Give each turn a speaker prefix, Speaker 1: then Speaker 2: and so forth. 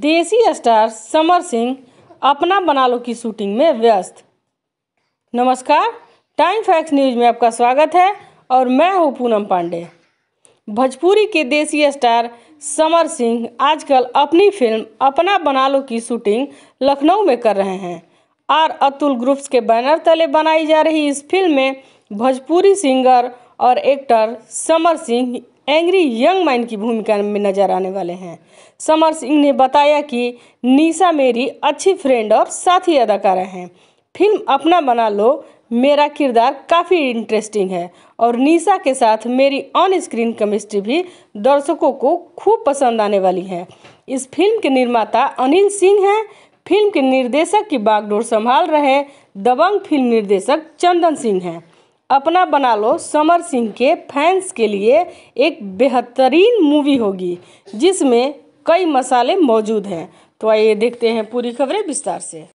Speaker 1: देसी star summer Singh अपना बना लो की शूटिंग में व्यस्त नमस्कार टाइम फैक्स न्यूज में आपका स्वागत है और मैं हूँ पूनम पांडे भोजपुरी के देसी स्टार समर सिंह आजकल अपनी फिल्म अपना बना लो की शूटिंग लखनऊ में कर रहे हैं आर अतुल ग्रुप्स के बैनर तले बनाई जा रही इस फिल्म में भोजपुरी सिंगर और actor Samar Singh angry young man की भूमिका में नजर आने वाले हैं समर सिंह ने बताया कि निशा मेरी अच्छी फ्रेंड और साथी अदाकारा हैं फिल्म अपना बना लो मेरा किरदार काफ़ी इंटरेस्टिंग है और निशा के साथ मेरी ऑन स्क्रीन केमिस्ट्री भी दर्शकों को खूब पसंद आने वाली है इस फिल्म के निर्माता अनिल सिंह हैं फिल्म के निर्देशक की बागडोर संभाल रहे दबंग फिल्म निर्देशक चंदन सिंह हैं अपना बना लो समर सिंह के फैंस के लिए एक बेहतरीन मूवी होगी जिसमें कई मसाले मौजूद हैं तो आइए देखते हैं पूरी खबरें विस्तार से